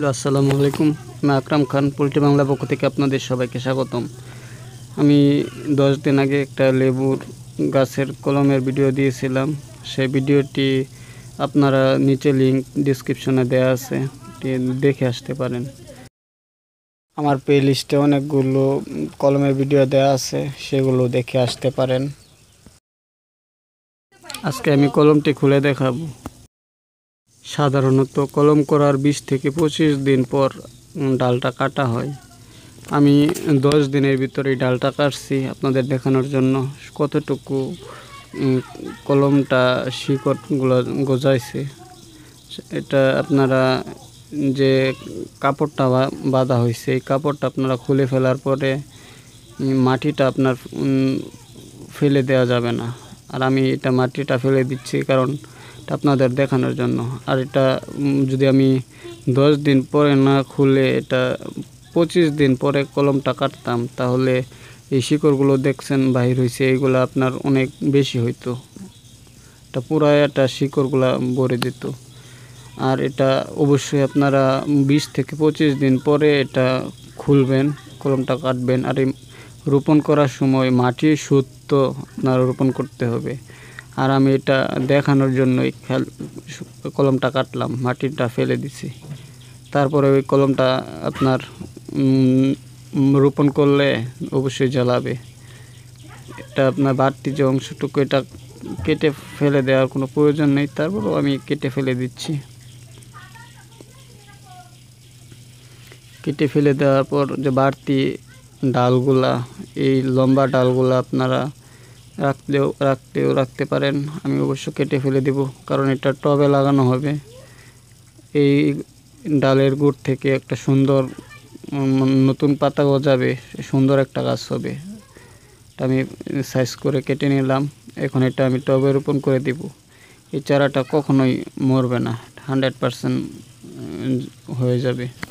hello আসসালামু আলাইকুম আমি আকরাম খান পোলট্রি বাংলা পক্ষ থেকে আপনাদের সবাইকে স্বাগতম আমি দশ দিন আগে একটা লেবুর গাছের কলমের ভিডিও দিয়েছিলাম সেই ভিডিওটি আপনারা নিচে লিঙ্ক ডিসক্রিপশনে দেয়া আছে দেখে আসতে পারেন আমার প্লে লিস্টে অনেকগুলো কলমের ভিডিও দেয়া আছে সেগুলো দেখে আসতে পারেন আজকে আমি কলমটি খুলে দেখাবো সাধারণত কলম করার বিশ থেকে পঁচিশ দিন পর ডালটা কাটা হয় আমি দশ দিনের ভিতরে ডালটা কাটছি আপনাদের দেখানোর জন্য কতটুকু কলমটা শিকটগুলো গজাইছে এটা আপনারা যে কাপড়টা বাঁধা হয়েছে এই কাপড়টা আপনারা খুলে ফেলার পরে মাটিটা আপনার ফেলে দেওয়া যাবে না আর আমি এটা মাটিটা ফেলে দিচ্ছি কারণ আপনাদের দেখানোর জন্য আর এটা যদি আমি দশ দিন পরে না খুলে এটা পঁচিশ দিন পরে কলমটা কাটতাম তাহলে এই শিকড়গুলো দেখছেন বাহির হয়েছে এইগুলো আপনার অনেক বেশি হইতো এটা পুরা একটা শিকড়গুলো ভরে দিত আর এটা অবশ্যই আপনারা বিশ থেকে পঁচিশ দিন পরে এটা খুলবেন কলমটা কাটবেন আর রোপণ করার সময় মাটি সুত্ত আপনারা রোপণ করতে হবে আর আমি এটা দেখানোর জন্যই খেল কলমটা কাটলাম মাটিটা ফেলে দিছি তারপরে ওই কলমটা আপনার রোপণ করলে অবশ্যই জ্বালাবে এটা আপনার বাড়তি যে অংশটুকু এটা কেটে ফেলে দেওয়ার কোনো প্রয়োজন নেই তারপরেও আমি কেটে ফেলে দিচ্ছি কেটে ফেলে দেওয়ার পর যে বাড়তি ডালগুলা এই লম্বা ডালগুলা আপনারা রাখলেও রাখলেও রাখতে পারেন আমি অবশ্য কেটে ফেলে দেব কারণ এটা টবে লাগানো হবে এই ডালের গুড় থেকে একটা সুন্দর নতুন পাতা গজাবে সুন্দর একটা গাছ হবে আমি সাইজ করে কেটে নিলাম এখন এটা আমি টবে রোপণ করে দেব এই চারাটা কখনোই মরবে না হান্ড্রেড পারসেন্ট হয়ে যাবে